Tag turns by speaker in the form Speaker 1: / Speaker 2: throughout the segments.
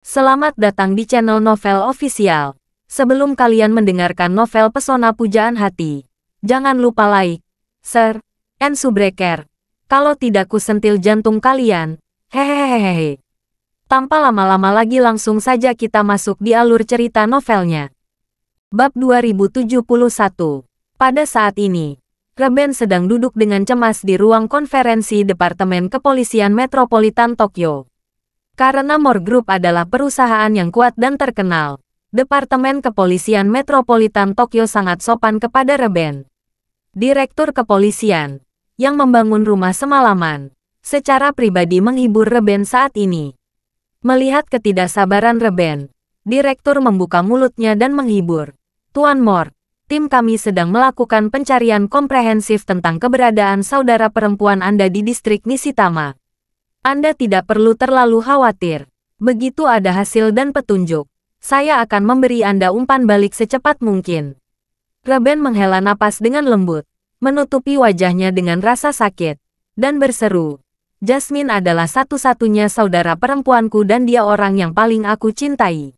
Speaker 1: Selamat datang di channel Novel Official. Sebelum kalian mendengarkan novel Pesona Pujaan Hati, jangan lupa like, share, and subscribe. Kalau tidak kusentil jantung kalian, hehehehe. Tanpa lama-lama lagi langsung saja kita masuk di alur cerita novelnya. Bab 2071 Pada saat ini, Reben sedang duduk dengan cemas di ruang konferensi Departemen Kepolisian Metropolitan Tokyo. Karena Mor Group adalah perusahaan yang kuat dan terkenal, Departemen Kepolisian Metropolitan Tokyo sangat sopan kepada Reben. Direktur Kepolisian, yang membangun rumah semalaman, secara pribadi menghibur Reben saat ini. Melihat ketidaksabaran Reben, Direktur membuka mulutnya dan menghibur. Tuan Mor, tim kami sedang melakukan pencarian komprehensif tentang keberadaan saudara perempuan Anda di distrik Nishitama. Anda tidak perlu terlalu khawatir. Begitu ada hasil dan petunjuk, saya akan memberi Anda umpan balik secepat mungkin. Raben menghela napas dengan lembut, menutupi wajahnya dengan rasa sakit, dan berseru. Jasmine adalah satu-satunya saudara perempuanku dan dia orang yang paling aku cintai.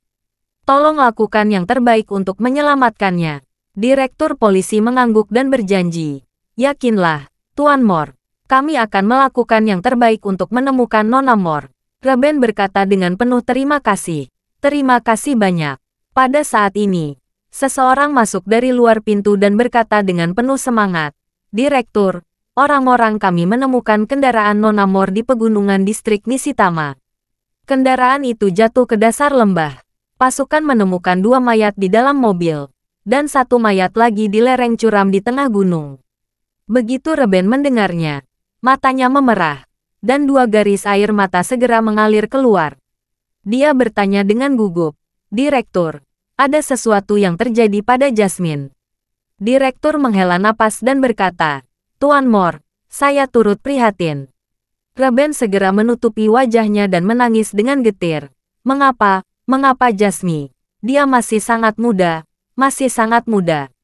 Speaker 1: Tolong lakukan yang terbaik untuk menyelamatkannya. Direktur polisi mengangguk dan berjanji. Yakinlah, Tuan Mor, kami akan melakukan yang terbaik untuk menemukan Nona Mor. Reben berkata dengan penuh terima kasih. Terima kasih banyak. Pada saat ini, seseorang masuk dari luar pintu dan berkata dengan penuh semangat. Direktur, orang-orang kami menemukan kendaraan Nona Mor di pegunungan distrik Nisitama. Kendaraan itu jatuh ke dasar lembah. Pasukan menemukan dua mayat di dalam mobil dan satu mayat lagi di lereng curam di tengah gunung. Begitu Reben mendengarnya, Matanya memerah, dan dua garis air mata segera mengalir keluar. Dia bertanya dengan gugup, Direktur, ada sesuatu yang terjadi pada Jasmine. Direktur menghela napas dan berkata, Tuan Mor, saya turut prihatin. Reben segera menutupi wajahnya dan menangis dengan getir. Mengapa, mengapa Jasmine? Dia masih sangat muda, masih sangat muda.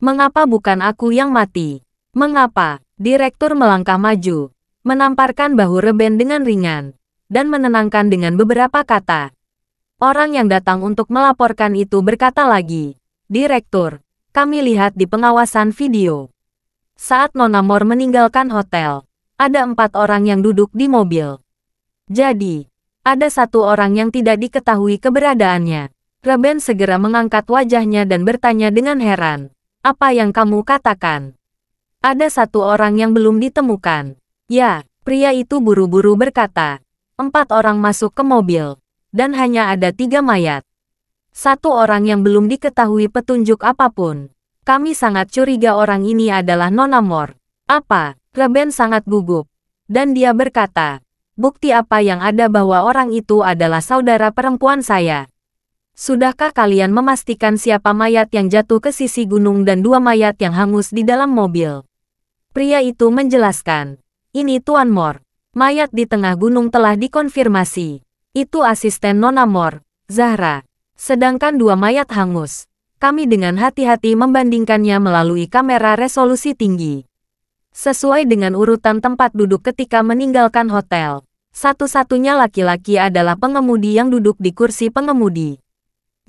Speaker 1: Mengapa bukan aku yang mati? Mengapa? Direktur melangkah maju, menamparkan bahu Reben dengan ringan, dan menenangkan dengan beberapa kata. Orang yang datang untuk melaporkan itu berkata lagi, Direktur, kami lihat di pengawasan video. Saat Nona Mor meninggalkan hotel, ada empat orang yang duduk di mobil. Jadi, ada satu orang yang tidak diketahui keberadaannya. Reben segera mengangkat wajahnya dan bertanya dengan heran, apa yang kamu katakan? Ada satu orang yang belum ditemukan. Ya, pria itu buru-buru berkata. Empat orang masuk ke mobil. Dan hanya ada tiga mayat. Satu orang yang belum diketahui petunjuk apapun. Kami sangat curiga orang ini adalah nonamor. Apa? Reben sangat gugup. Dan dia berkata, bukti apa yang ada bahwa orang itu adalah saudara perempuan saya? Sudahkah kalian memastikan siapa mayat yang jatuh ke sisi gunung dan dua mayat yang hangus di dalam mobil? Pria itu menjelaskan. Ini Tuan Mor. Mayat di tengah gunung telah dikonfirmasi. Itu asisten Nona Mor, Zahra. Sedangkan dua mayat hangus. Kami dengan hati-hati membandingkannya melalui kamera resolusi tinggi. Sesuai dengan urutan tempat duduk ketika meninggalkan hotel, satu-satunya laki-laki adalah pengemudi yang duduk di kursi pengemudi.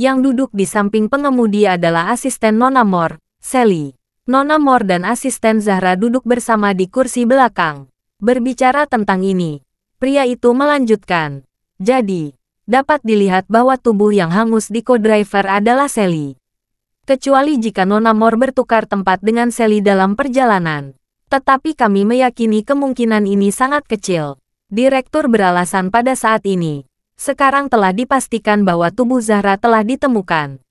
Speaker 1: Yang duduk di samping pengemudi adalah asisten Nona Mor, Sally. Nona Mor dan asisten Zahra duduk bersama di kursi belakang. Berbicara tentang ini, pria itu melanjutkan. Jadi, dapat dilihat bahwa tubuh yang hangus di co-driver adalah Sally. Kecuali jika Nona Mor bertukar tempat dengan Sally dalam perjalanan. Tetapi kami meyakini kemungkinan ini sangat kecil. Direktur beralasan pada saat ini. Sekarang telah dipastikan bahwa tubuh Zahra telah ditemukan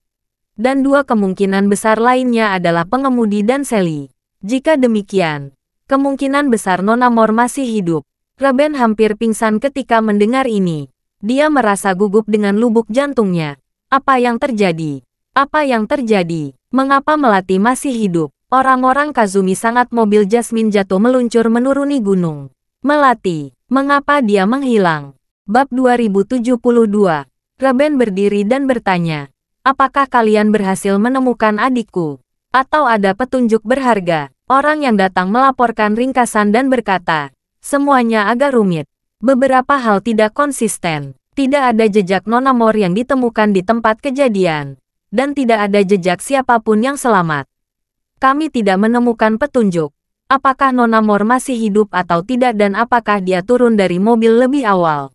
Speaker 1: dan dua kemungkinan besar lainnya adalah pengemudi dan Sally. Jika demikian, kemungkinan besar Nona Mor masih hidup. Raben hampir pingsan ketika mendengar ini. Dia merasa gugup dengan lubuk jantungnya. Apa yang terjadi? Apa yang terjadi? Mengapa Melati masih hidup? Orang-orang Kazumi sangat mobil Jasmine jatuh meluncur menuruni gunung. Melati, mengapa dia menghilang? Bab 2072 Raben berdiri dan bertanya, apakah kalian berhasil menemukan adikku? Atau ada petunjuk berharga? Orang yang datang melaporkan ringkasan dan berkata, semuanya agak rumit. Beberapa hal tidak konsisten. Tidak ada jejak nonamor yang ditemukan di tempat kejadian. Dan tidak ada jejak siapapun yang selamat. Kami tidak menemukan petunjuk. Apakah nonamor masih hidup atau tidak dan apakah dia turun dari mobil lebih awal.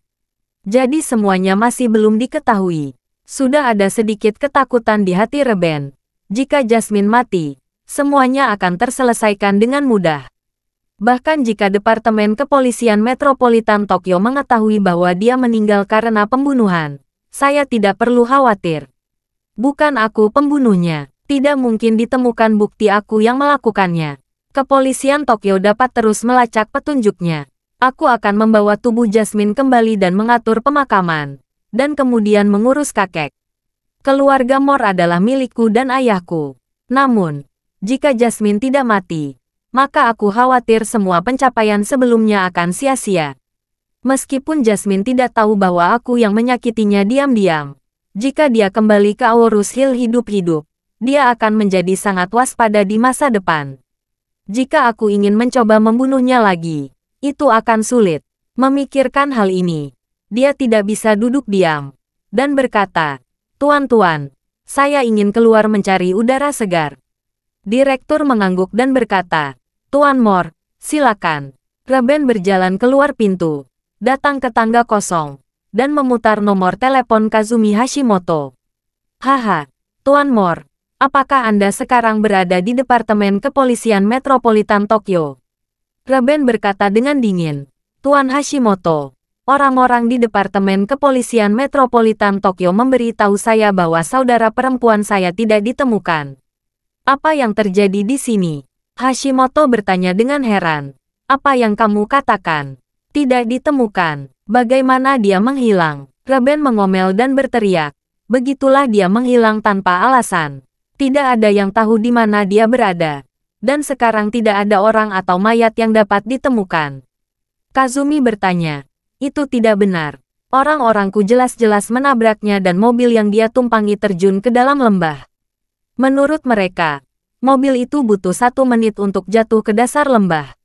Speaker 1: Jadi semuanya masih belum diketahui. Sudah ada sedikit ketakutan di hati Reben. Jika Jasmine mati, semuanya akan terselesaikan dengan mudah. Bahkan jika Departemen Kepolisian Metropolitan Tokyo mengetahui bahwa dia meninggal karena pembunuhan, saya tidak perlu khawatir. Bukan aku pembunuhnya. Tidak mungkin ditemukan bukti aku yang melakukannya. Kepolisian Tokyo dapat terus melacak petunjuknya. Aku akan membawa tubuh Jasmine kembali dan mengatur pemakaman dan kemudian mengurus kakek. Keluarga Mor adalah milikku dan ayahku. Namun, jika Jasmine tidak mati, maka aku khawatir semua pencapaian sebelumnya akan sia-sia. Meskipun Jasmine tidak tahu bahwa aku yang menyakitinya diam-diam, jika dia kembali ke Aorus Hill hidup-hidup, dia akan menjadi sangat waspada di masa depan. Jika aku ingin mencoba membunuhnya lagi, itu akan sulit. Memikirkan hal ini, dia tidak bisa duduk diam. Dan berkata, Tuan-tuan, saya ingin keluar mencari udara segar. Direktur mengangguk dan berkata, Tuan Mor, silakan. Reben berjalan keluar pintu, datang ke tangga kosong, dan memutar nomor telepon Kazumi Hashimoto. Haha, Tuan Mor, apakah Anda sekarang berada di Departemen Kepolisian Metropolitan Tokyo? Reben berkata dengan dingin, Tuan Hashimoto, orang-orang di Departemen Kepolisian Metropolitan Tokyo memberitahu saya bahwa saudara perempuan saya tidak ditemukan. Apa yang terjadi di sini? Hashimoto bertanya dengan heran. Apa yang kamu katakan? Tidak ditemukan. Bagaimana dia menghilang? Reben mengomel dan berteriak. Begitulah dia menghilang tanpa alasan. Tidak ada yang tahu di mana dia berada. Dan sekarang tidak ada orang atau mayat yang dapat ditemukan. Kazumi bertanya, itu tidak benar. Orang-orangku jelas-jelas menabraknya dan mobil yang dia tumpangi terjun ke dalam lembah. Menurut mereka, mobil itu butuh satu menit untuk jatuh ke dasar lembah.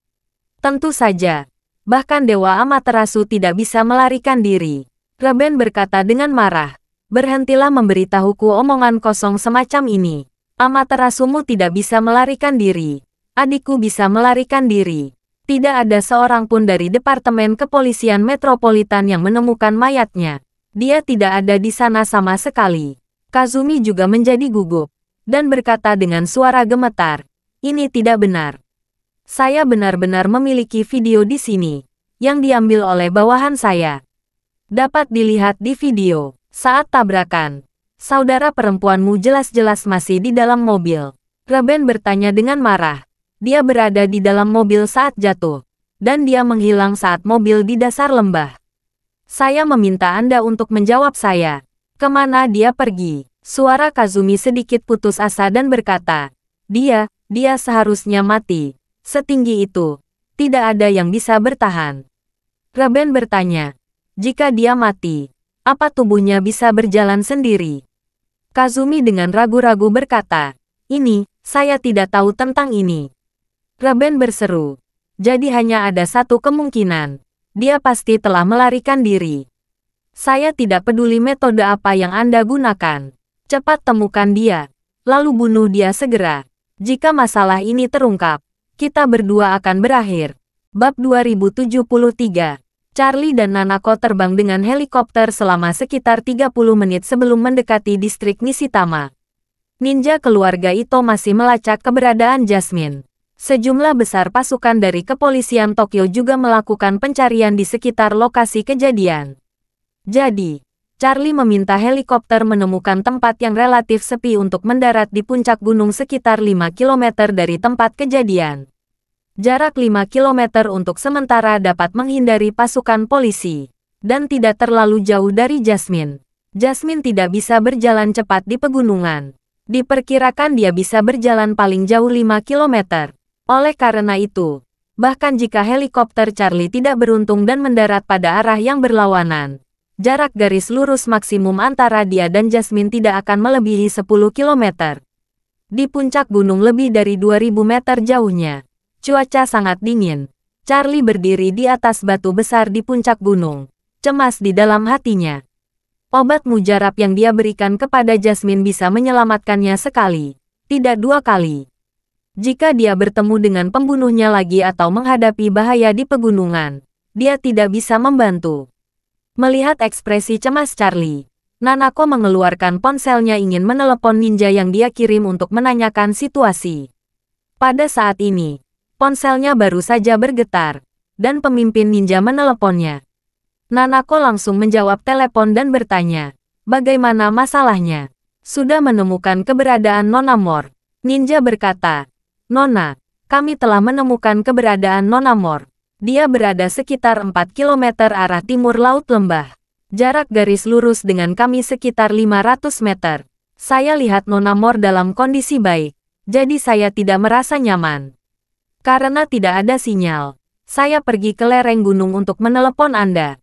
Speaker 1: Tentu saja, bahkan Dewa Amaterasu tidak bisa melarikan diri. Raben berkata dengan marah, berhentilah memberitahuku omongan kosong semacam ini. Amaterasumu tidak bisa melarikan diri. Adikku bisa melarikan diri tidak ada seorang pun dari Departemen Kepolisian Metropolitan yang menemukan mayatnya. Dia tidak ada di sana sama sekali. Kazumi juga menjadi gugup dan berkata dengan suara gemetar, ini tidak benar. Saya benar-benar memiliki video di sini, yang diambil oleh bawahan saya. Dapat dilihat di video, saat tabrakan, saudara perempuanmu jelas-jelas masih di dalam mobil. Reben bertanya dengan marah, dia berada di dalam mobil saat jatuh. Dan dia menghilang saat mobil di dasar lembah. Saya meminta Anda untuk menjawab saya. Kemana dia pergi? Suara Kazumi sedikit putus asa dan berkata, Dia, dia seharusnya mati. Setinggi itu. Tidak ada yang bisa bertahan. Raben bertanya, jika dia mati, apa tubuhnya bisa berjalan sendiri? Kazumi dengan ragu-ragu berkata, ini, saya tidak tahu tentang ini. Raben berseru. Jadi hanya ada satu kemungkinan. Dia pasti telah melarikan diri. Saya tidak peduli metode apa yang Anda gunakan. Cepat temukan dia. Lalu bunuh dia segera. Jika masalah ini terungkap, kita berdua akan berakhir. Bab 2073 Charlie dan Nanako terbang dengan helikopter selama sekitar 30 menit sebelum mendekati distrik Nishitama. Ninja keluarga Ito masih melacak keberadaan Jasmine. Sejumlah besar pasukan dari kepolisian Tokyo juga melakukan pencarian di sekitar lokasi kejadian. Jadi, Charlie meminta helikopter menemukan tempat yang relatif sepi untuk mendarat di puncak gunung sekitar 5 km dari tempat kejadian. Jarak 5 km untuk sementara dapat menghindari pasukan polisi dan tidak terlalu jauh dari Jasmine. Jasmine tidak bisa berjalan cepat di pegunungan. Diperkirakan dia bisa berjalan paling jauh 5 km. Oleh karena itu, bahkan jika helikopter Charlie tidak beruntung dan mendarat pada arah yang berlawanan, jarak garis lurus maksimum antara dia dan Jasmine tidak akan melebihi 10 km. Di puncak gunung lebih dari 2000 meter jauhnya, cuaca sangat dingin. Charlie berdiri di atas batu besar di puncak gunung, cemas di dalam hatinya. Obat mujarab yang dia berikan kepada Jasmine bisa menyelamatkannya sekali, tidak dua kali. Jika dia bertemu dengan pembunuhnya lagi atau menghadapi bahaya di pegunungan, dia tidak bisa membantu. Melihat ekspresi cemas Charlie, Nanako mengeluarkan ponselnya ingin menelepon ninja yang dia kirim untuk menanyakan situasi. Pada saat ini, ponselnya baru saja bergetar, dan pemimpin ninja meneleponnya. Nanako langsung menjawab telepon dan bertanya, bagaimana masalahnya? Sudah menemukan keberadaan Nonamor. Ninja berkata, Nona, kami telah menemukan keberadaan Nona Mor. Dia berada sekitar 4 km arah timur Laut Lembah. Jarak garis lurus dengan kami sekitar 500 meter. Saya lihat Nona Mor dalam kondisi baik, jadi saya tidak merasa nyaman. Karena tidak ada sinyal, saya pergi ke lereng gunung untuk menelepon Anda.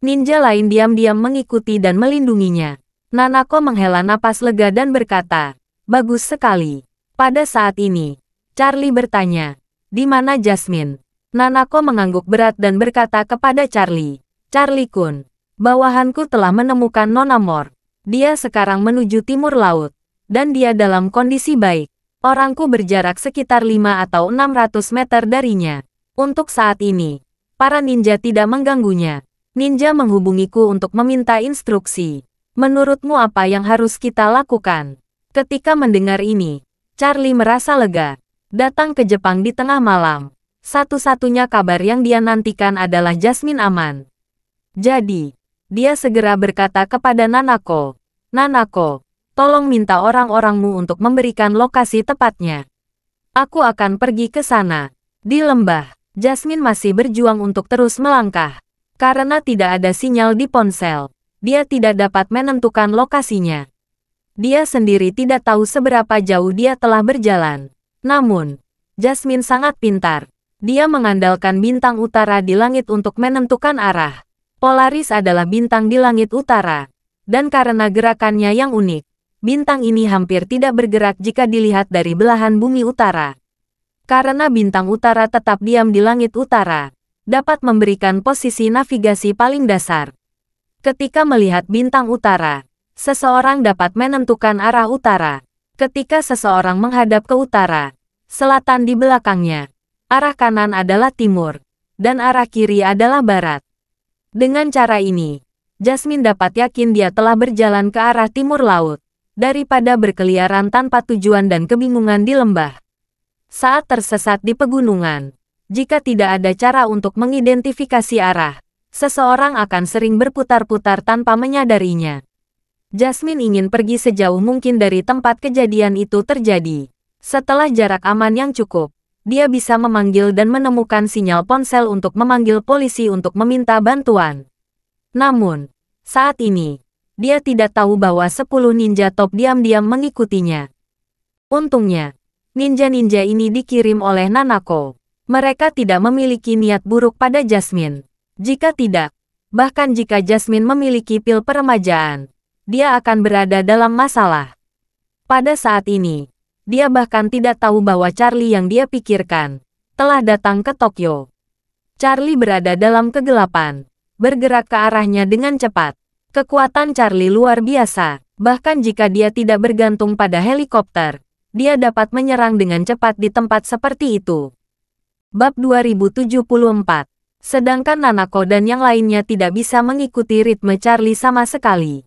Speaker 1: Ninja lain diam-diam mengikuti dan melindunginya. Nanako menghela napas lega dan berkata, Bagus sekali. Pada saat ini, Charlie bertanya. Di mana Jasmine? Nanako mengangguk berat dan berkata kepada Charlie. Charlie Kun, bawahanku telah menemukan Nonamor. Dia sekarang menuju timur laut. Dan dia dalam kondisi baik. Orangku berjarak sekitar 5 atau 600 meter darinya. Untuk saat ini, para ninja tidak mengganggunya. Ninja menghubungiku untuk meminta instruksi. Menurutmu apa yang harus kita lakukan? Ketika mendengar ini, Charlie merasa lega datang ke Jepang di tengah malam. Satu-satunya kabar yang dia nantikan adalah Jasmine aman. Jadi, dia segera berkata kepada Nanako, Nanako, tolong minta orang-orangmu untuk memberikan lokasi tepatnya. Aku akan pergi ke sana. Di lembah, Jasmine masih berjuang untuk terus melangkah. Karena tidak ada sinyal di ponsel, dia tidak dapat menentukan lokasinya. Dia sendiri tidak tahu seberapa jauh dia telah berjalan. Namun, Jasmine sangat pintar. Dia mengandalkan bintang utara di langit untuk menentukan arah. Polaris adalah bintang di langit utara. Dan karena gerakannya yang unik, bintang ini hampir tidak bergerak jika dilihat dari belahan bumi utara. Karena bintang utara tetap diam di langit utara, dapat memberikan posisi navigasi paling dasar. Ketika melihat bintang utara, seseorang dapat menentukan arah utara. Ketika seseorang menghadap ke utara, selatan di belakangnya, arah kanan adalah timur, dan arah kiri adalah barat. Dengan cara ini, Jasmine dapat yakin dia telah berjalan ke arah timur laut, daripada berkeliaran tanpa tujuan dan kebingungan di lembah. Saat tersesat di pegunungan, jika tidak ada cara untuk mengidentifikasi arah, seseorang akan sering berputar-putar tanpa menyadarinya. Jasmine ingin pergi sejauh mungkin dari tempat kejadian itu terjadi. Setelah jarak aman yang cukup, dia bisa memanggil dan menemukan sinyal ponsel untuk memanggil polisi untuk meminta bantuan. Namun, saat ini, dia tidak tahu bahwa 10 ninja top diam-diam mengikutinya. Untungnya, ninja-ninja ini dikirim oleh Nanako. Mereka tidak memiliki niat buruk pada Jasmine. Jika tidak, bahkan jika Jasmine memiliki pil peremajaan, dia akan berada dalam masalah. Pada saat ini, dia bahkan tidak tahu bahwa Charlie yang dia pikirkan telah datang ke Tokyo. Charlie berada dalam kegelapan, bergerak ke arahnya dengan cepat. Kekuatan Charlie luar biasa, bahkan jika dia tidak bergantung pada helikopter, dia dapat menyerang dengan cepat di tempat seperti itu. Bab 2074 Sedangkan Nanako dan yang lainnya tidak bisa mengikuti ritme Charlie sama sekali.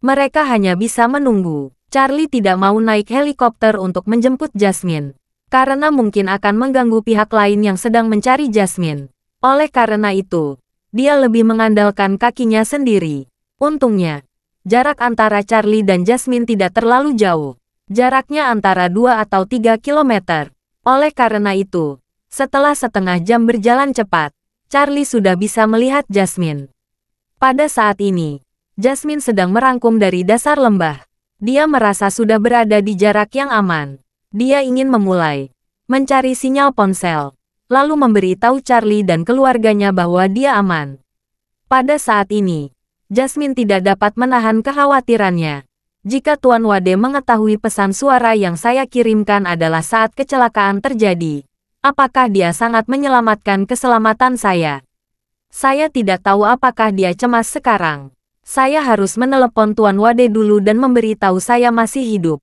Speaker 1: Mereka hanya bisa menunggu. Charlie tidak mau naik helikopter untuk menjemput Jasmine. Karena mungkin akan mengganggu pihak lain yang sedang mencari Jasmine. Oleh karena itu, dia lebih mengandalkan kakinya sendiri. Untungnya, jarak antara Charlie dan Jasmine tidak terlalu jauh. Jaraknya antara 2 atau 3 kilometer. Oleh karena itu, setelah setengah jam berjalan cepat, Charlie sudah bisa melihat Jasmine. Pada saat ini, Jasmine sedang merangkum dari dasar lembah. Dia merasa sudah berada di jarak yang aman. Dia ingin memulai. Mencari sinyal ponsel. Lalu memberi tahu Charlie dan keluarganya bahwa dia aman. Pada saat ini, Jasmine tidak dapat menahan kekhawatirannya. Jika Tuan Wade mengetahui pesan suara yang saya kirimkan adalah saat kecelakaan terjadi, apakah dia sangat menyelamatkan keselamatan saya? Saya tidak tahu apakah dia cemas sekarang. Saya harus menelepon Tuan Wade dulu dan memberi tahu saya masih hidup.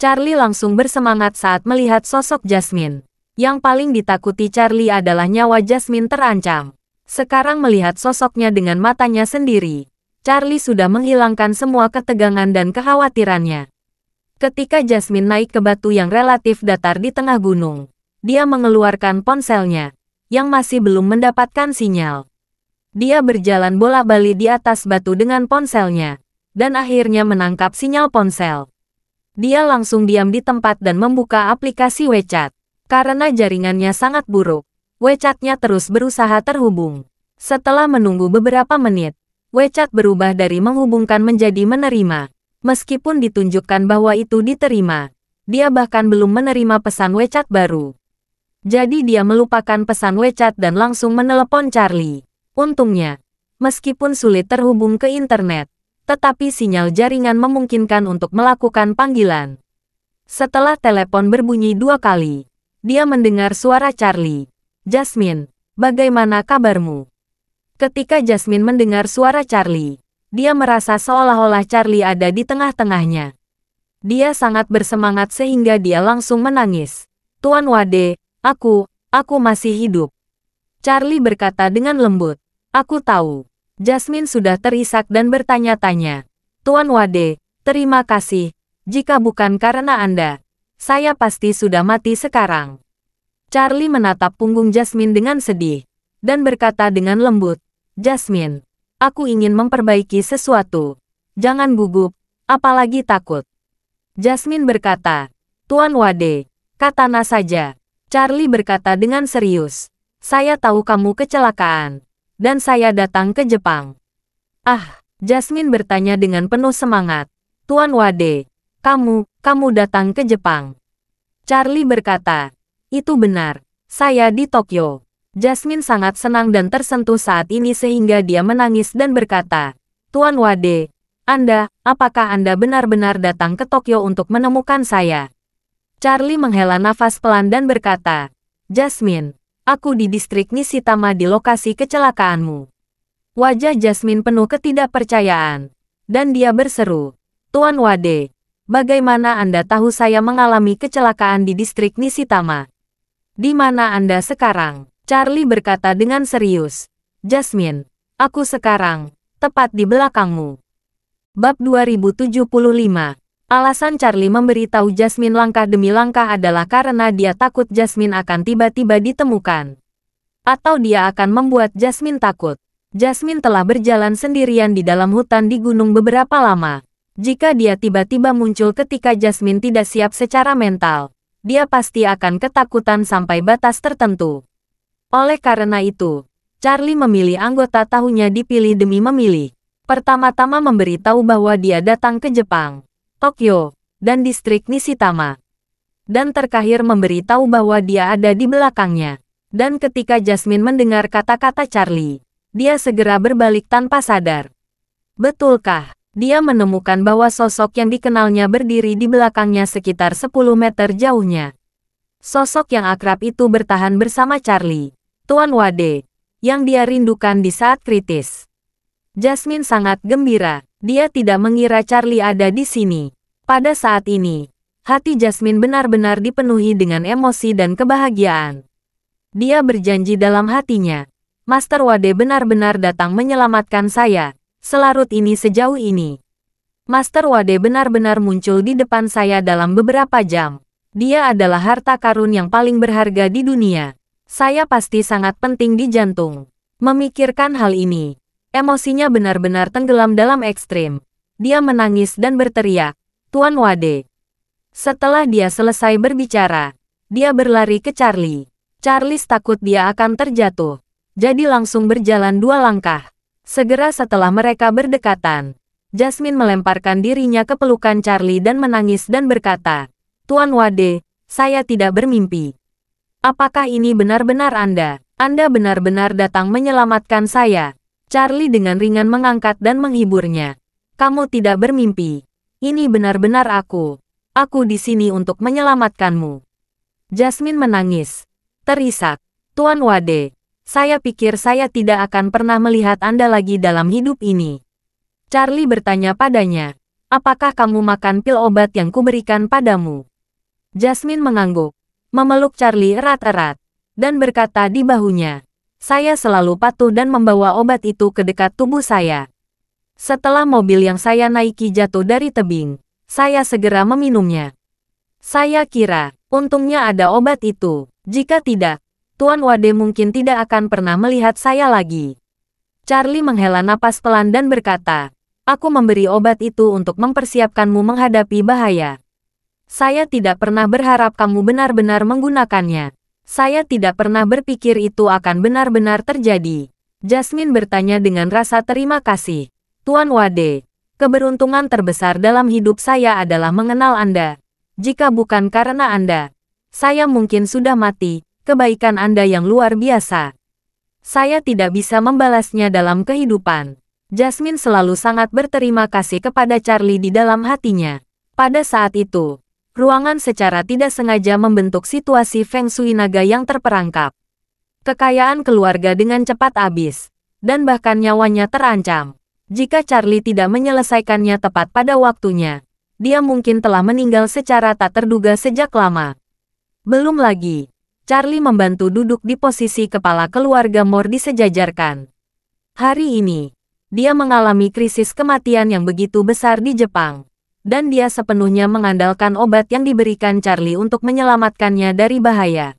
Speaker 1: Charlie langsung bersemangat saat melihat sosok Jasmine. Yang paling ditakuti Charlie adalah nyawa Jasmine terancam. Sekarang melihat sosoknya dengan matanya sendiri, Charlie sudah menghilangkan semua ketegangan dan kekhawatirannya. Ketika Jasmine naik ke batu yang relatif datar di tengah gunung, dia mengeluarkan ponselnya, yang masih belum mendapatkan sinyal. Dia berjalan bola-bali di atas batu dengan ponselnya, dan akhirnya menangkap sinyal ponsel. Dia langsung diam di tempat dan membuka aplikasi WeChat. Karena jaringannya sangat buruk, WeChatnya terus berusaha terhubung. Setelah menunggu beberapa menit, WeChat berubah dari menghubungkan menjadi menerima. Meskipun ditunjukkan bahwa itu diterima, dia bahkan belum menerima pesan WeChat baru. Jadi dia melupakan pesan WeChat dan langsung menelepon Charlie. Untungnya, meskipun sulit terhubung ke internet, tetapi sinyal jaringan memungkinkan untuk melakukan panggilan. Setelah telepon berbunyi dua kali, dia mendengar suara Charlie. Jasmine, bagaimana kabarmu? Ketika Jasmine mendengar suara Charlie, dia merasa seolah-olah Charlie ada di tengah-tengahnya. Dia sangat bersemangat sehingga dia langsung menangis. Tuan Wade, aku, aku masih hidup. Charlie berkata dengan lembut. Aku tahu. Jasmine sudah terisak dan bertanya-tanya. Tuan Wade, terima kasih. Jika bukan karena Anda, saya pasti sudah mati sekarang. Charlie menatap punggung Jasmine dengan sedih dan berkata dengan lembut, Jasmine, aku ingin memperbaiki sesuatu. Jangan gugup, apalagi takut. Jasmine berkata, Tuan Wade, katana saja. Charlie berkata dengan serius, saya tahu kamu kecelakaan dan saya datang ke Jepang. Ah, Jasmine bertanya dengan penuh semangat. Tuan Wade, kamu, kamu datang ke Jepang. Charlie berkata, itu benar, saya di Tokyo. Jasmine sangat senang dan tersentuh saat ini sehingga dia menangis dan berkata, Tuan Wade, Anda, apakah Anda benar-benar datang ke Tokyo untuk menemukan saya? Charlie menghela nafas pelan dan berkata, Jasmine, Aku di distrik Nishitama di lokasi kecelakaanmu. Wajah Jasmine penuh ketidakpercayaan. Dan dia berseru, Tuan Wade, bagaimana Anda tahu saya mengalami kecelakaan di distrik Nishitama? Di mana Anda sekarang? Charlie berkata dengan serius. Jasmine, aku sekarang, tepat di belakangmu. Bab 2075 Alasan Charlie memberitahu Jasmine langkah demi langkah adalah karena dia takut Jasmine akan tiba-tiba ditemukan. Atau dia akan membuat Jasmine takut. Jasmine telah berjalan sendirian di dalam hutan di gunung beberapa lama. Jika dia tiba-tiba muncul ketika Jasmine tidak siap secara mental, dia pasti akan ketakutan sampai batas tertentu. Oleh karena itu, Charlie memilih anggota tahunya dipilih demi memilih. Pertama-tama memberitahu bahwa dia datang ke Jepang. Tokyo, dan distrik Nishitama. Dan terkahir tahu bahwa dia ada di belakangnya. Dan ketika Jasmine mendengar kata-kata Charlie, dia segera berbalik tanpa sadar. Betulkah? Dia menemukan bahwa sosok yang dikenalnya berdiri di belakangnya sekitar 10 meter jauhnya. Sosok yang akrab itu bertahan bersama Charlie, Tuan Wade, yang dia rindukan di saat kritis. Jasmine sangat gembira. Dia tidak mengira Charlie ada di sini. Pada saat ini, hati Jasmine benar-benar dipenuhi dengan emosi dan kebahagiaan. Dia berjanji dalam hatinya, Master Wade benar-benar datang menyelamatkan saya, selarut ini sejauh ini. Master Wade benar-benar muncul di depan saya dalam beberapa jam. Dia adalah harta karun yang paling berharga di dunia. Saya pasti sangat penting di jantung. Memikirkan hal ini, Emosinya benar-benar tenggelam dalam ekstrim. Dia menangis dan berteriak, Tuan Wade. Setelah dia selesai berbicara, dia berlari ke Charlie. Charlie takut dia akan terjatuh. Jadi langsung berjalan dua langkah. Segera setelah mereka berdekatan, Jasmine melemparkan dirinya ke pelukan Charlie dan menangis dan berkata, Tuan Wade, saya tidak bermimpi. Apakah ini benar-benar Anda? Anda benar-benar datang menyelamatkan saya. Charlie dengan ringan mengangkat dan menghiburnya. Kamu tidak bermimpi. Ini benar-benar aku. Aku di sini untuk menyelamatkanmu. Jasmine menangis. Terisak. Tuan Wade, saya pikir saya tidak akan pernah melihat Anda lagi dalam hidup ini. Charlie bertanya padanya, apakah kamu makan pil obat yang kuberikan padamu? Jasmine mengangguk, memeluk Charlie erat-erat, dan berkata di bahunya, saya selalu patuh dan membawa obat itu ke dekat tubuh saya. Setelah mobil yang saya naiki jatuh dari tebing, saya segera meminumnya. Saya kira, untungnya ada obat itu. Jika tidak, Tuan Wade mungkin tidak akan pernah melihat saya lagi. Charlie menghela napas pelan dan berkata, Aku memberi obat itu untuk mempersiapkanmu menghadapi bahaya. Saya tidak pernah berharap kamu benar-benar menggunakannya. Saya tidak pernah berpikir itu akan benar-benar terjadi. Jasmine bertanya dengan rasa terima kasih. Tuan Wade, keberuntungan terbesar dalam hidup saya adalah mengenal Anda. Jika bukan karena Anda, saya mungkin sudah mati, kebaikan Anda yang luar biasa. Saya tidak bisa membalasnya dalam kehidupan. Jasmine selalu sangat berterima kasih kepada Charlie di dalam hatinya. Pada saat itu, ruangan secara tidak sengaja membentuk situasi Feng Shui naga yang terperangkap. Kekayaan keluarga dengan cepat habis, dan bahkan nyawanya terancam. Jika Charlie tidak menyelesaikannya tepat pada waktunya, dia mungkin telah meninggal secara tak terduga sejak lama. Belum lagi, Charlie membantu duduk di posisi kepala keluarga Moore disejajarkan. Hari ini, dia mengalami krisis kematian yang begitu besar di Jepang dan dia sepenuhnya mengandalkan obat yang diberikan Charlie untuk menyelamatkannya dari bahaya.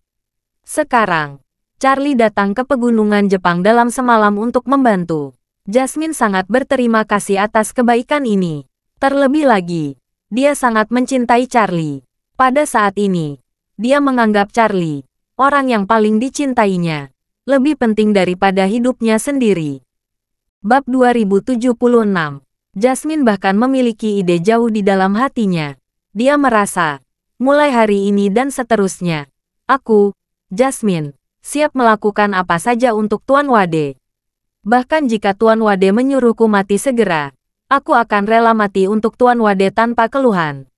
Speaker 1: Sekarang, Charlie datang ke pegunungan Jepang dalam semalam untuk membantu. Jasmine sangat berterima kasih atas kebaikan ini. Terlebih lagi, dia sangat mencintai Charlie. Pada saat ini, dia menganggap Charlie orang yang paling dicintainya, lebih penting daripada hidupnya sendiri. Bab 2076 Jasmine bahkan memiliki ide jauh di dalam hatinya. Dia merasa, mulai hari ini dan seterusnya, aku, Jasmine, siap melakukan apa saja untuk Tuan Wade. Bahkan jika Tuan Wade menyuruhku mati segera, aku akan rela mati untuk Tuan Wade tanpa keluhan.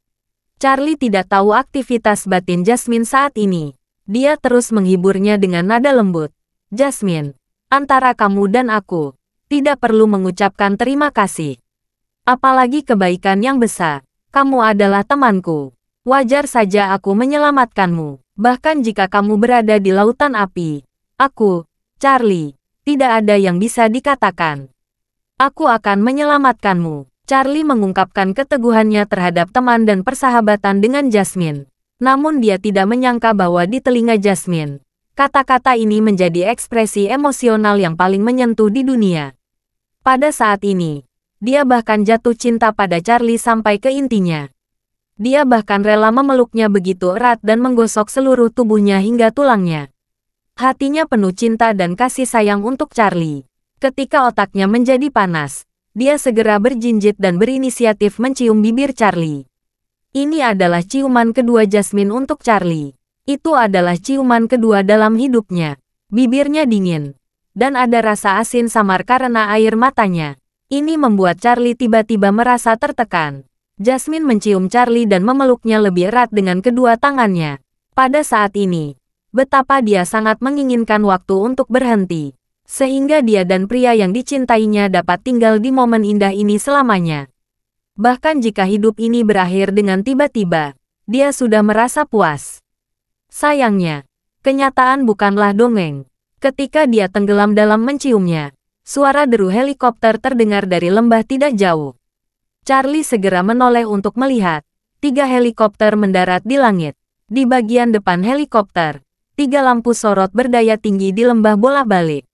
Speaker 1: Charlie tidak tahu aktivitas batin Jasmine saat ini. Dia terus menghiburnya dengan nada lembut. Jasmine, antara kamu dan aku, tidak perlu mengucapkan terima kasih. Apalagi kebaikan yang besar. Kamu adalah temanku. Wajar saja aku menyelamatkanmu. Bahkan jika kamu berada di lautan api. Aku, Charlie, tidak ada yang bisa dikatakan. Aku akan menyelamatkanmu. Charlie mengungkapkan keteguhannya terhadap teman dan persahabatan dengan Jasmine. Namun dia tidak menyangka bahwa di telinga Jasmine, kata-kata ini menjadi ekspresi emosional yang paling menyentuh di dunia. Pada saat ini, dia bahkan jatuh cinta pada Charlie sampai ke intinya. Dia bahkan rela memeluknya begitu erat dan menggosok seluruh tubuhnya hingga tulangnya. Hatinya penuh cinta dan kasih sayang untuk Charlie. Ketika otaknya menjadi panas, dia segera berjinjit dan berinisiatif mencium bibir Charlie. Ini adalah ciuman kedua Jasmine untuk Charlie. Itu adalah ciuman kedua dalam hidupnya. Bibirnya dingin. Dan ada rasa asin samar karena air matanya. Ini membuat Charlie tiba-tiba merasa tertekan. Jasmine mencium Charlie dan memeluknya lebih erat dengan kedua tangannya. Pada saat ini, betapa dia sangat menginginkan waktu untuk berhenti. Sehingga dia dan pria yang dicintainya dapat tinggal di momen indah ini selamanya. Bahkan jika hidup ini berakhir dengan tiba-tiba, dia sudah merasa puas. Sayangnya, kenyataan bukanlah dongeng. Ketika dia tenggelam dalam menciumnya, Suara deru helikopter terdengar dari lembah tidak jauh. Charlie segera menoleh untuk melihat. Tiga helikopter mendarat di langit. Di bagian depan helikopter, tiga lampu sorot berdaya tinggi di lembah bola balik.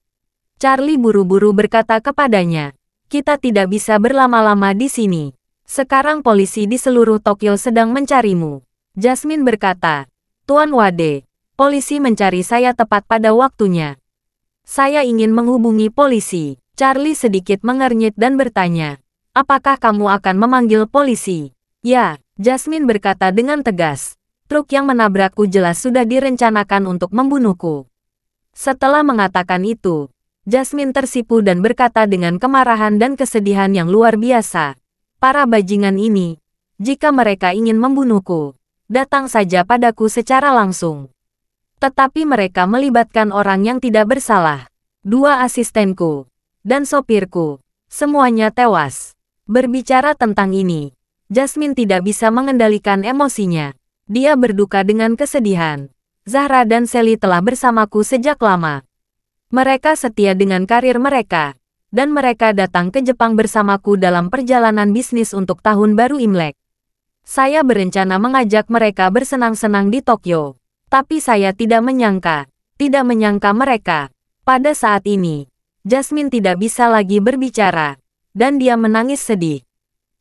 Speaker 1: Charlie buru-buru berkata kepadanya, kita tidak bisa berlama-lama di sini. Sekarang polisi di seluruh Tokyo sedang mencarimu. Jasmine berkata, Tuan Wade, polisi mencari saya tepat pada waktunya. Saya ingin menghubungi polisi. Charlie sedikit mengernyit dan bertanya, apakah kamu akan memanggil polisi? Ya, Jasmine berkata dengan tegas. Truk yang menabrakku jelas sudah direncanakan untuk membunuhku. Setelah mengatakan itu, Jasmine tersipu dan berkata dengan kemarahan dan kesedihan yang luar biasa. Para bajingan ini, jika mereka ingin membunuhku, datang saja padaku secara langsung. Tetapi mereka melibatkan orang yang tidak bersalah. Dua asistenku dan sopirku, semuanya tewas. Berbicara tentang ini, Jasmine tidak bisa mengendalikan emosinya. Dia berduka dengan kesedihan. Zahra dan Sally telah bersamaku sejak lama. Mereka setia dengan karir mereka, dan mereka datang ke Jepang bersamaku dalam perjalanan bisnis untuk tahun baru Imlek. Saya berencana mengajak mereka bersenang-senang di Tokyo. Tapi saya tidak menyangka, tidak menyangka mereka. Pada saat ini, Jasmine tidak bisa lagi berbicara, dan dia menangis sedih.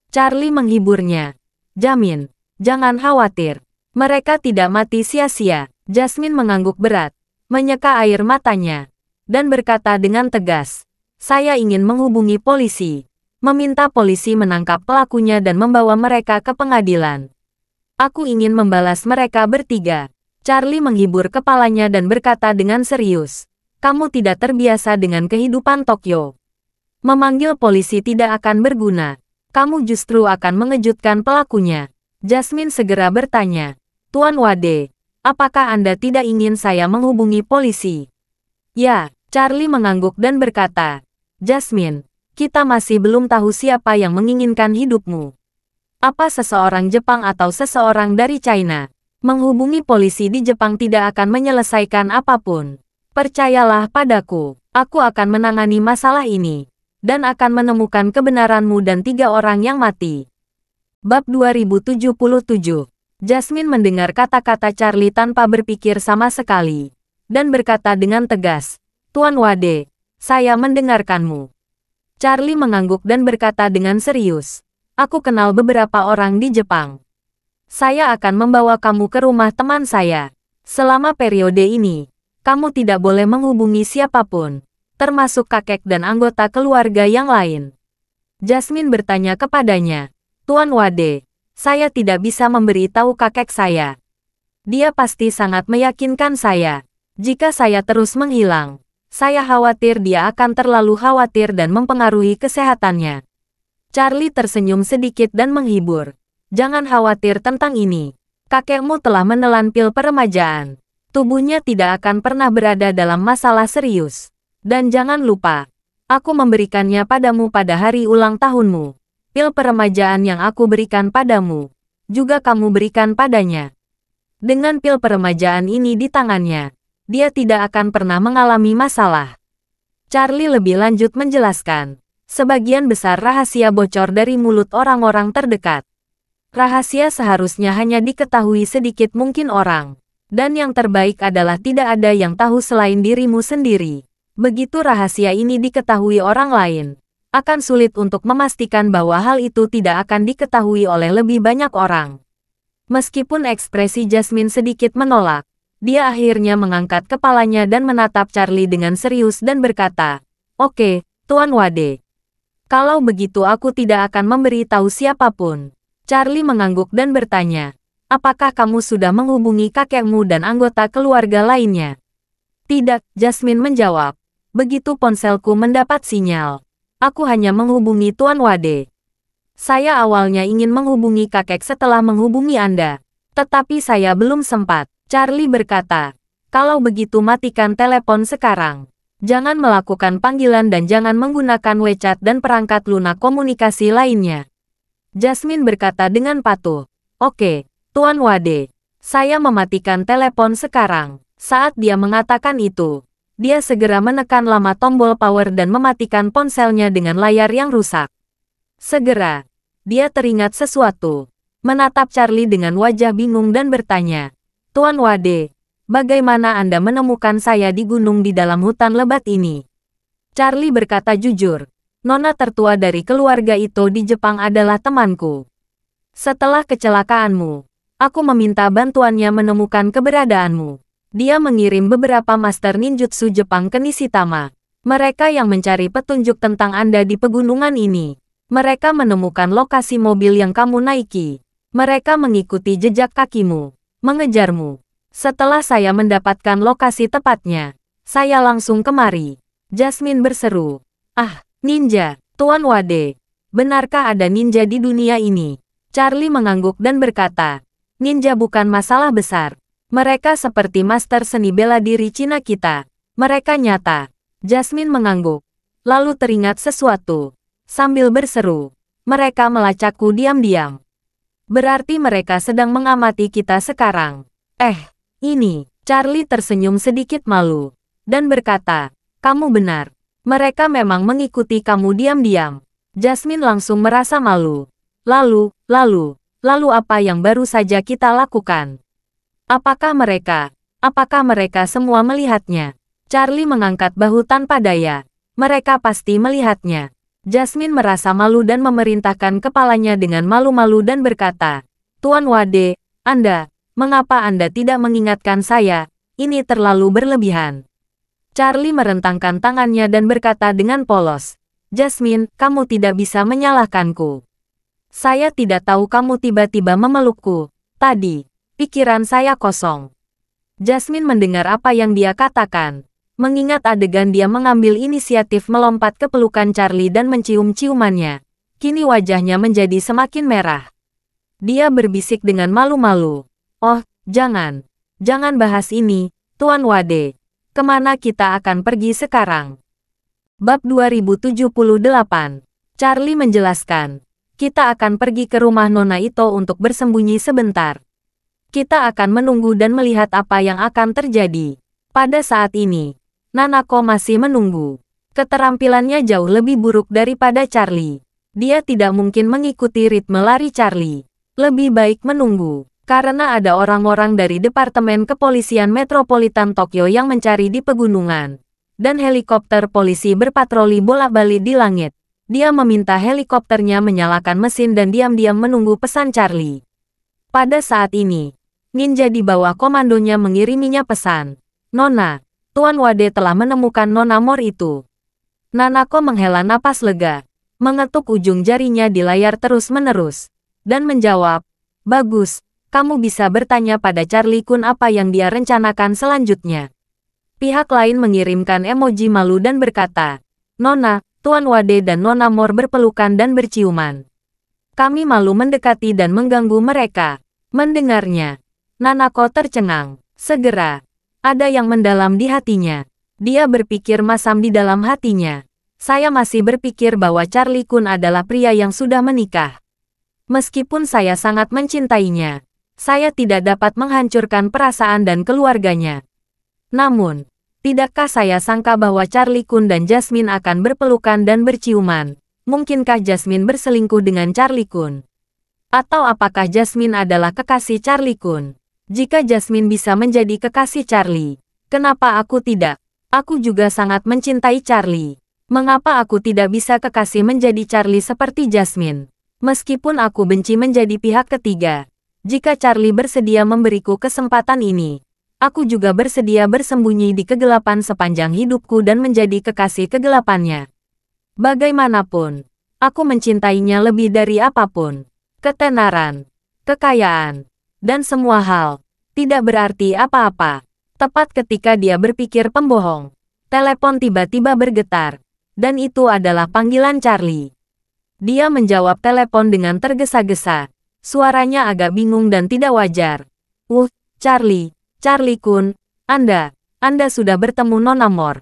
Speaker 1: Charlie menghiburnya. Jamin, jangan khawatir. Mereka tidak mati sia-sia. Jasmine mengangguk berat, menyeka air matanya, dan berkata dengan tegas, saya ingin menghubungi polisi. Meminta polisi menangkap pelakunya dan membawa mereka ke pengadilan. Aku ingin membalas mereka bertiga. Charlie menghibur kepalanya dan berkata dengan serius, kamu tidak terbiasa dengan kehidupan Tokyo. Memanggil polisi tidak akan berguna. Kamu justru akan mengejutkan pelakunya. Jasmine segera bertanya, Tuan Wade, apakah Anda tidak ingin saya menghubungi polisi? Ya, Charlie mengangguk dan berkata, Jasmine, kita masih belum tahu siapa yang menginginkan hidupmu. Apa seseorang Jepang atau seseorang dari China? Menghubungi polisi di Jepang tidak akan menyelesaikan apapun. Percayalah padaku, aku akan menangani masalah ini. Dan akan menemukan kebenaranmu dan tiga orang yang mati. Bab 2077 Jasmine mendengar kata-kata Charlie tanpa berpikir sama sekali. Dan berkata dengan tegas, Tuan Wade, saya mendengarkanmu. Charlie mengangguk dan berkata dengan serius, Aku kenal beberapa orang di Jepang. Saya akan membawa kamu ke rumah teman saya. Selama periode ini, kamu tidak boleh menghubungi siapapun, termasuk kakek dan anggota keluarga yang lain. Jasmine bertanya kepadanya, Tuan Wade, saya tidak bisa memberi tahu kakek saya. Dia pasti sangat meyakinkan saya. Jika saya terus menghilang, saya khawatir dia akan terlalu khawatir dan mempengaruhi kesehatannya. Charlie tersenyum sedikit dan menghibur. Jangan khawatir tentang ini. Kakekmu telah menelan pil peremajaan. Tubuhnya tidak akan pernah berada dalam masalah serius. Dan jangan lupa, aku memberikannya padamu pada hari ulang tahunmu. Pil peremajaan yang aku berikan padamu, juga kamu berikan padanya. Dengan pil peremajaan ini di tangannya, dia tidak akan pernah mengalami masalah. Charlie lebih lanjut menjelaskan, sebagian besar rahasia bocor dari mulut orang-orang terdekat. Rahasia seharusnya hanya diketahui sedikit mungkin orang. Dan yang terbaik adalah tidak ada yang tahu selain dirimu sendiri. Begitu rahasia ini diketahui orang lain, akan sulit untuk memastikan bahwa hal itu tidak akan diketahui oleh lebih banyak orang. Meskipun ekspresi Jasmine sedikit menolak, dia akhirnya mengangkat kepalanya dan menatap Charlie dengan serius dan berkata, Oke, Tuan Wade. Kalau begitu aku tidak akan memberi tahu siapapun. Charlie mengangguk dan bertanya, apakah kamu sudah menghubungi kakekmu dan anggota keluarga lainnya? Tidak, Jasmine menjawab. Begitu ponselku mendapat sinyal, aku hanya menghubungi Tuan Wade. Saya awalnya ingin menghubungi kakek setelah menghubungi Anda. Tetapi saya belum sempat, Charlie berkata. Kalau begitu matikan telepon sekarang. Jangan melakukan panggilan dan jangan menggunakan WeChat dan perangkat lunak komunikasi lainnya. Jasmine berkata dengan patuh. Oke, Tuan Wade. Saya mematikan telepon sekarang. Saat dia mengatakan itu, dia segera menekan lama tombol power dan mematikan ponselnya dengan layar yang rusak. Segera, dia teringat sesuatu. Menatap Charlie dengan wajah bingung dan bertanya, Tuan Wade, bagaimana Anda menemukan saya di gunung di dalam hutan lebat ini? Charlie berkata jujur, nona tertua dari keluarga itu di Jepang adalah temanku. Setelah kecelakaanmu, aku meminta bantuannya menemukan keberadaanmu. Dia mengirim beberapa master ninjutsu Jepang ke Nishitama. Mereka yang mencari petunjuk tentang Anda di pegunungan ini. Mereka menemukan lokasi mobil yang kamu naiki. Mereka mengikuti jejak kakimu, mengejarmu. Setelah saya mendapatkan lokasi tepatnya, saya langsung kemari. Jasmine berseru, Ah, Ninja, Tuan Wade. Benarkah ada ninja di dunia ini? Charlie mengangguk dan berkata, Ninja bukan masalah besar. Mereka seperti master seni bela diri Cina kita. Mereka nyata. Jasmine mengangguk. Lalu teringat sesuatu. Sambil berseru, mereka melacakku diam-diam. Berarti mereka sedang mengamati kita sekarang. Eh, ini, Charlie tersenyum sedikit malu. Dan berkata, kamu benar. Mereka memang mengikuti kamu diam-diam. Jasmine langsung merasa malu. Lalu, lalu, lalu apa yang baru saja kita lakukan? Apakah mereka, apakah mereka semua melihatnya? Charlie mengangkat bahu tanpa daya. Mereka pasti melihatnya. Jasmine merasa malu dan memerintahkan kepalanya dengan malu-malu dan berkata, Tuan Wade, Anda, mengapa Anda tidak mengingatkan saya? Ini terlalu berlebihan. Charlie merentangkan tangannya dan berkata dengan polos, Jasmine, kamu tidak bisa menyalahkanku. Saya tidak tahu kamu tiba-tiba memelukku. Tadi, pikiran saya kosong. Jasmine mendengar apa yang dia katakan. Mengingat adegan dia mengambil inisiatif melompat ke pelukan Charlie dan mencium ciumannya. Kini wajahnya menjadi semakin merah. Dia berbisik dengan malu-malu. Oh, jangan. Jangan bahas ini, Tuan Wade kemana kita akan pergi sekarang. Bab 2078 Charlie menjelaskan, kita akan pergi ke rumah Nona Ito untuk bersembunyi sebentar. Kita akan menunggu dan melihat apa yang akan terjadi. Pada saat ini, Nanako masih menunggu. Keterampilannya jauh lebih buruk daripada Charlie. Dia tidak mungkin mengikuti ritme lari Charlie. Lebih baik menunggu karena ada orang-orang dari Departemen Kepolisian Metropolitan Tokyo yang mencari di pegunungan. Dan helikopter polisi berpatroli bolak balik di langit. Dia meminta helikopternya menyalakan mesin dan diam-diam menunggu pesan Charlie. Pada saat ini, ninja di bawah komandonya mengiriminya pesan. Nona, Tuan Wade telah menemukan Nona Mor itu. Nanako menghela napas lega, mengetuk ujung jarinya di layar terus-menerus, dan menjawab, Bagus, kamu bisa bertanya pada Charlie Kun apa yang dia rencanakan selanjutnya. Pihak lain mengirimkan emoji malu dan berkata, Nona, Tuan Wade dan Nona Mor berpelukan dan berciuman. Kami malu mendekati dan mengganggu mereka. Mendengarnya, Nanako tercengang. Segera, ada yang mendalam di hatinya. Dia berpikir masam di dalam hatinya. Saya masih berpikir bahwa Charlie Kun adalah pria yang sudah menikah. Meskipun saya sangat mencintainya, saya tidak dapat menghancurkan perasaan dan keluarganya. Namun, tidakkah saya sangka bahwa Charlie Kun dan Jasmine akan berpelukan dan berciuman? Mungkinkah Jasmine berselingkuh dengan Charlie Kun? Atau apakah Jasmine adalah kekasih Charlie Kun? Jika Jasmine bisa menjadi kekasih Charlie, kenapa aku tidak? Aku juga sangat mencintai Charlie. Mengapa aku tidak bisa kekasih menjadi Charlie seperti Jasmine? Meskipun aku benci menjadi pihak ketiga, jika Charlie bersedia memberiku kesempatan ini, aku juga bersedia bersembunyi di kegelapan sepanjang hidupku dan menjadi kekasih kegelapannya. Bagaimanapun, aku mencintainya lebih dari apapun. Ketenaran, kekayaan, dan semua hal tidak berarti apa-apa. Tepat ketika dia berpikir pembohong, telepon tiba-tiba bergetar, dan itu adalah panggilan Charlie. Dia menjawab telepon dengan tergesa-gesa, Suaranya agak bingung dan tidak wajar. Uh, Charlie, Charlie Kun, Anda, Anda sudah bertemu Nona Mor.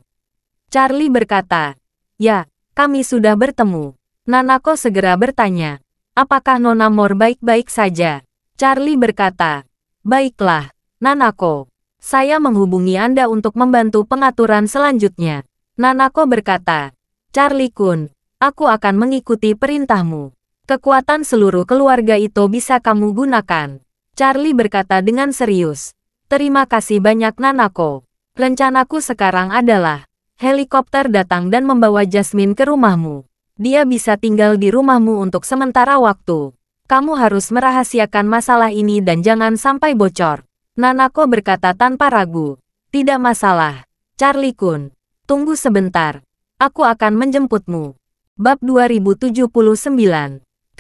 Speaker 1: Charlie berkata, Ya, kami sudah bertemu. Nanako segera bertanya, apakah Nona Mor baik-baik saja? Charlie berkata, Baiklah, Nanako. Saya menghubungi Anda untuk membantu pengaturan selanjutnya. Nanako berkata, Charlie Kun, aku akan mengikuti perintahmu. Kekuatan seluruh keluarga itu bisa kamu gunakan. Charlie berkata dengan serius. Terima kasih banyak Nanako. Rencanaku sekarang adalah helikopter datang dan membawa Jasmine ke rumahmu. Dia bisa tinggal di rumahmu untuk sementara waktu. Kamu harus merahasiakan masalah ini dan jangan sampai bocor. Nanako berkata tanpa ragu. Tidak masalah. Charlie Kun, tunggu sebentar. Aku akan menjemputmu. Bab 2079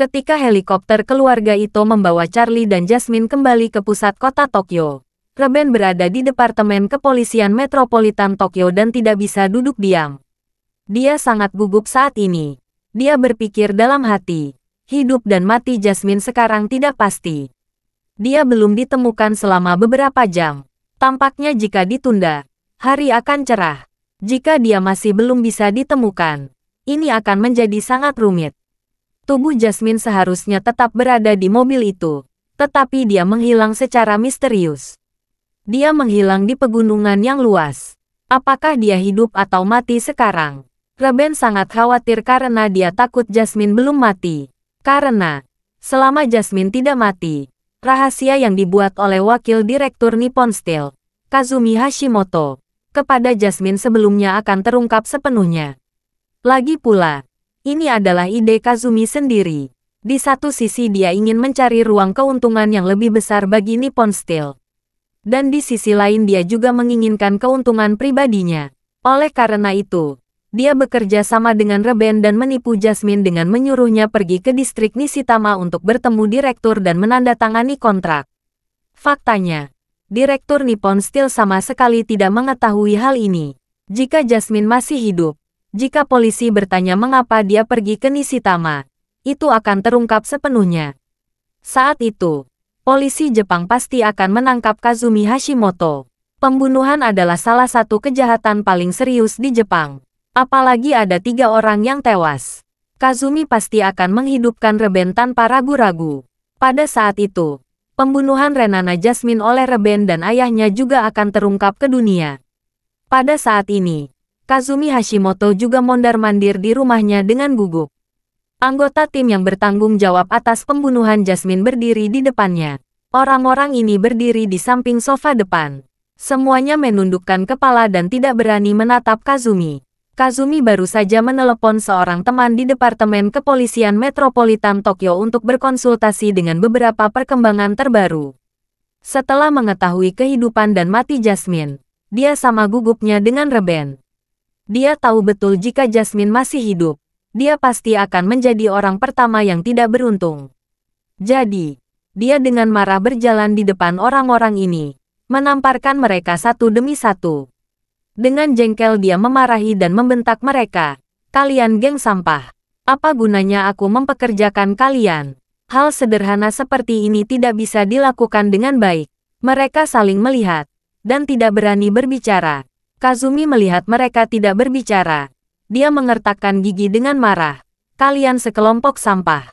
Speaker 1: Ketika helikopter keluarga itu membawa Charlie dan Jasmine kembali ke pusat kota Tokyo, Reben berada di Departemen Kepolisian Metropolitan Tokyo dan tidak bisa duduk diam. Dia sangat gugup saat ini. Dia berpikir dalam hati, hidup dan mati Jasmine sekarang tidak pasti. Dia belum ditemukan selama beberapa jam. Tampaknya jika ditunda, hari akan cerah. Jika dia masih belum bisa ditemukan, ini akan menjadi sangat rumit. Tubuh Jasmine seharusnya tetap berada di mobil itu, tetapi dia menghilang secara misterius. Dia menghilang di pegunungan yang luas. Apakah dia hidup atau mati sekarang? Reben sangat khawatir karena dia takut Jasmine belum mati. Karena, selama Jasmine tidak mati, rahasia yang dibuat oleh Wakil Direktur Nippon Steel, Kazumi Hashimoto, kepada Jasmine sebelumnya akan terungkap sepenuhnya. Lagi pula, ini adalah ide Kazumi sendiri. Di satu sisi dia ingin mencari ruang keuntungan yang lebih besar bagi Nippon Steel. Dan di sisi lain dia juga menginginkan keuntungan pribadinya. Oleh karena itu, dia bekerja sama dengan Reben dan menipu Jasmine dengan menyuruhnya pergi ke distrik Nishitama untuk bertemu direktur dan menandatangani kontrak. Faktanya, direktur Nippon Steel sama sekali tidak mengetahui hal ini. Jika Jasmine masih hidup, jika polisi bertanya mengapa dia pergi ke Nishitama, itu akan terungkap sepenuhnya. Saat itu, polisi Jepang pasti akan menangkap Kazumi Hashimoto. Pembunuhan adalah salah satu kejahatan paling serius di Jepang. Apalagi ada tiga orang yang tewas. Kazumi pasti akan menghidupkan Reben tanpa ragu-ragu. Pada saat itu, pembunuhan Renana Jasmine oleh Reben dan ayahnya juga akan terungkap ke dunia. Pada saat ini, Kazumi Hashimoto juga mondar-mandir di rumahnya dengan gugup. Anggota tim yang bertanggung jawab atas pembunuhan Jasmine berdiri di depannya. Orang-orang ini berdiri di samping sofa depan. Semuanya menundukkan kepala dan tidak berani menatap Kazumi. Kazumi baru saja menelepon seorang teman di Departemen Kepolisian Metropolitan Tokyo untuk berkonsultasi dengan beberapa perkembangan terbaru. Setelah mengetahui kehidupan dan mati Jasmine, dia sama gugupnya dengan Reben. Dia tahu betul jika Jasmine masih hidup, dia pasti akan menjadi orang pertama yang tidak beruntung. Jadi, dia dengan marah berjalan di depan orang-orang ini, menamparkan mereka satu demi satu. Dengan jengkel dia memarahi dan membentak mereka, kalian geng sampah. Apa gunanya aku mempekerjakan kalian? Hal sederhana seperti ini tidak bisa dilakukan dengan baik. Mereka saling melihat, dan tidak berani berbicara. Kazumi melihat mereka tidak berbicara. Dia mengertakkan gigi dengan marah. Kalian sekelompok sampah.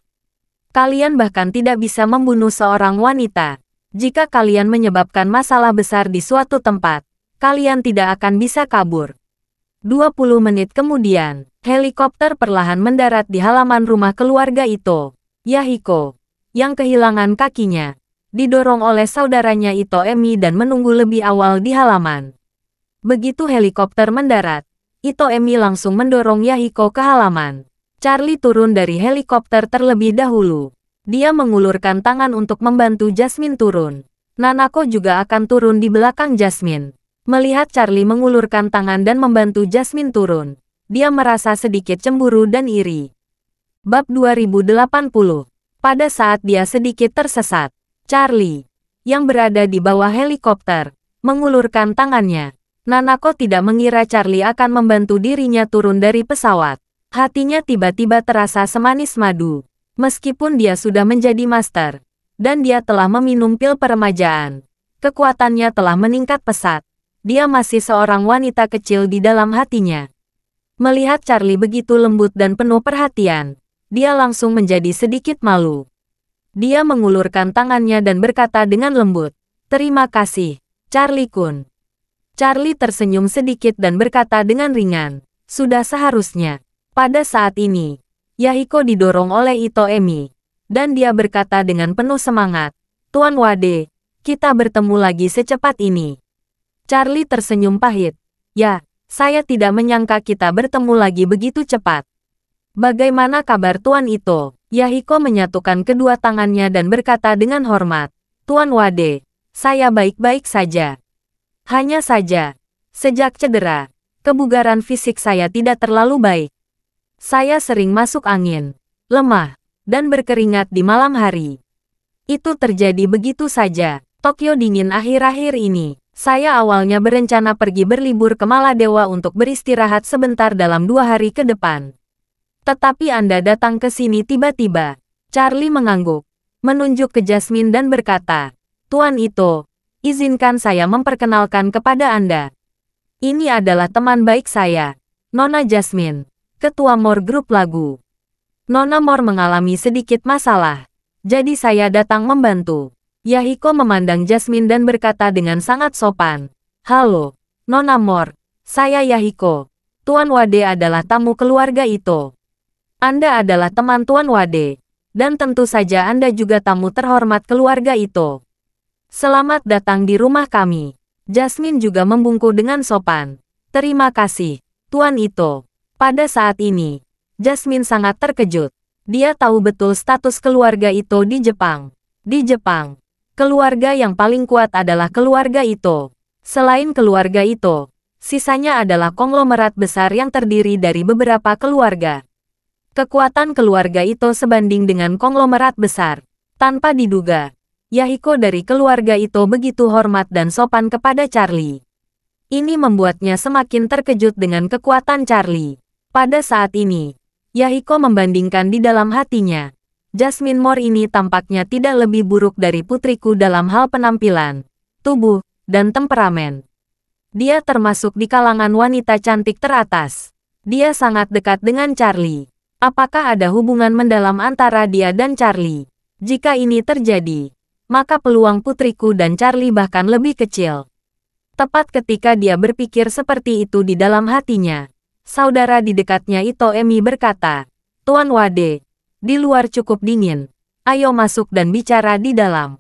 Speaker 1: Kalian bahkan tidak bisa membunuh seorang wanita. Jika kalian menyebabkan masalah besar di suatu tempat, kalian tidak akan bisa kabur. 20 menit kemudian, helikopter perlahan mendarat di halaman rumah keluarga Ito, Yahiko, yang kehilangan kakinya didorong oleh saudaranya Ito Emi dan menunggu lebih awal di halaman. Begitu helikopter mendarat, Ito Emi langsung mendorong Yahiko ke halaman. Charlie turun dari helikopter terlebih dahulu. Dia mengulurkan tangan untuk membantu Jasmine turun. Nanako juga akan turun di belakang Jasmine. Melihat Charlie mengulurkan tangan dan membantu Jasmine turun, dia merasa sedikit cemburu dan iri. Bab 2080 Pada saat dia sedikit tersesat, Charlie, yang berada di bawah helikopter, mengulurkan tangannya. Nanako tidak mengira Charlie akan membantu dirinya turun dari pesawat. Hatinya tiba-tiba terasa semanis madu. Meskipun dia sudah menjadi master, dan dia telah meminum pil peremajaan, kekuatannya telah meningkat pesat. Dia masih seorang wanita kecil di dalam hatinya. Melihat Charlie begitu lembut dan penuh perhatian, dia langsung menjadi sedikit malu. Dia mengulurkan tangannya dan berkata dengan lembut, Terima kasih, Charlie Kun. Charlie tersenyum sedikit dan berkata dengan ringan, sudah seharusnya. Pada saat ini, Yahiko didorong oleh Ito Emi, dan dia berkata dengan penuh semangat, Tuan Wade, kita bertemu lagi secepat ini. Charlie tersenyum pahit. Ya, saya tidak menyangka kita bertemu lagi begitu cepat. Bagaimana kabar Tuan Ito? Yahiko menyatukan kedua tangannya dan berkata dengan hormat, Tuan Wade, saya baik-baik saja. Hanya saja, sejak cedera, kebugaran fisik saya tidak terlalu baik. Saya sering masuk angin, lemah, dan berkeringat di malam hari. Itu terjadi begitu saja. Tokyo dingin akhir-akhir ini. Saya awalnya berencana pergi berlibur ke Maladewa untuk beristirahat sebentar dalam dua hari ke depan. Tetapi Anda datang ke sini tiba-tiba. Charlie mengangguk, menunjuk ke Jasmine dan berkata, Tuan Ito, izinkan saya memperkenalkan kepada Anda. Ini adalah teman baik saya, Nona Jasmine, ketua Mor Group Lagu. Nona Mor mengalami sedikit masalah, jadi saya datang membantu. Yahiko memandang Jasmine dan berkata dengan sangat sopan, Halo, Nona Mor, saya Yahiko. Tuan Wade adalah tamu keluarga itu. Anda adalah teman Tuan Wade, dan tentu saja Anda juga tamu terhormat keluarga itu. Selamat datang di rumah kami. Jasmine juga membungkuk dengan sopan. Terima kasih, Tuan Ito. Pada saat ini, Jasmine sangat terkejut. Dia tahu betul status keluarga Ito di Jepang. Di Jepang, keluarga yang paling kuat adalah keluarga Ito. Selain keluarga Ito, sisanya adalah konglomerat besar yang terdiri dari beberapa keluarga. Kekuatan keluarga Ito sebanding dengan konglomerat besar. Tanpa diduga, Yahiko dari keluarga itu begitu hormat dan sopan kepada Charlie. Ini membuatnya semakin terkejut dengan kekuatan Charlie. Pada saat ini, Yahiko membandingkan di dalam hatinya. Jasmine Moore ini tampaknya tidak lebih buruk dari putriku dalam hal penampilan, tubuh, dan temperamen. Dia termasuk di kalangan wanita cantik teratas. Dia sangat dekat dengan Charlie. Apakah ada hubungan mendalam antara dia dan Charlie? Jika ini terjadi, maka peluang putriku dan Charlie bahkan lebih kecil. Tepat ketika dia berpikir seperti itu di dalam hatinya, saudara di dekatnya Ito Emi berkata, Tuan Wade, di luar cukup dingin, ayo masuk dan bicara di dalam.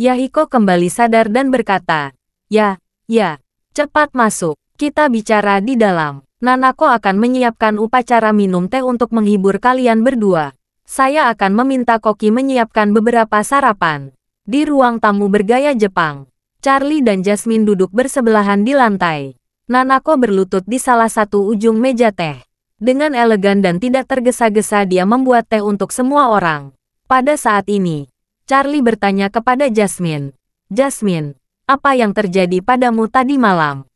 Speaker 1: Yahiko kembali sadar dan berkata, Ya, ya, cepat masuk, kita bicara di dalam. Nanako akan menyiapkan upacara minum teh untuk menghibur kalian berdua. Saya akan meminta Koki menyiapkan beberapa sarapan. Di ruang tamu bergaya Jepang, Charlie dan Jasmine duduk bersebelahan di lantai. Nanako berlutut di salah satu ujung meja teh. Dengan elegan dan tidak tergesa-gesa dia membuat teh untuk semua orang. Pada saat ini, Charlie bertanya kepada Jasmine. Jasmine, apa yang terjadi padamu tadi malam?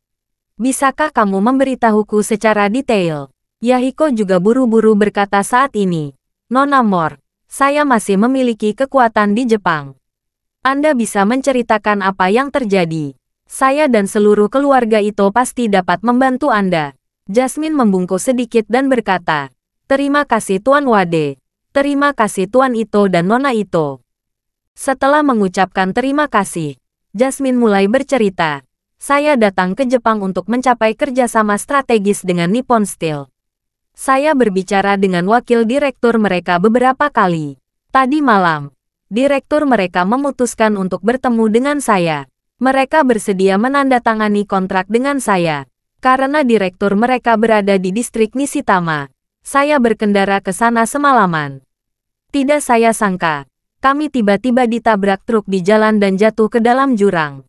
Speaker 1: Bisakah kamu memberitahuku secara detail? Yahiko juga buru-buru berkata saat ini. Nona Mor, saya masih memiliki kekuatan di Jepang. Anda bisa menceritakan apa yang terjadi. Saya dan seluruh keluarga itu pasti dapat membantu Anda. Jasmine membungkuk sedikit dan berkata, Terima kasih Tuan Wade. Terima kasih Tuan Ito dan Nona Ito. Setelah mengucapkan terima kasih, Jasmine mulai bercerita. Saya datang ke Jepang untuk mencapai kerjasama strategis dengan Nippon Steel. Saya berbicara dengan wakil direktur mereka beberapa kali. Tadi malam, direktur mereka memutuskan untuk bertemu dengan saya. Mereka bersedia menandatangani kontrak dengan saya. Karena direktur mereka berada di distrik Nishitama, saya berkendara ke sana semalaman. Tidak saya sangka, kami tiba-tiba ditabrak truk di jalan dan jatuh ke dalam jurang.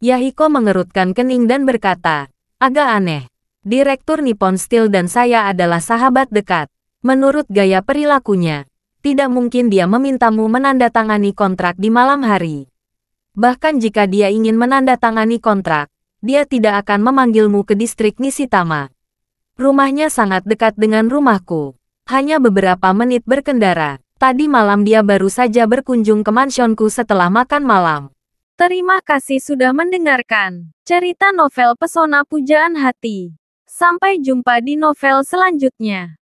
Speaker 1: Yahiko mengerutkan kening dan berkata, agak aneh. Direktur Nippon Steel dan saya adalah sahabat dekat. Menurut gaya perilakunya, tidak mungkin dia memintamu menandatangani kontrak di malam hari. Bahkan jika dia ingin menandatangani kontrak, dia tidak akan memanggilmu ke distrik Nisitama. Rumahnya sangat dekat dengan rumahku. Hanya beberapa menit berkendara. Tadi malam dia baru saja berkunjung ke mansionku setelah makan malam. Terima kasih sudah mendengarkan cerita novel Pesona Pujaan Hati. Sampai jumpa di novel selanjutnya.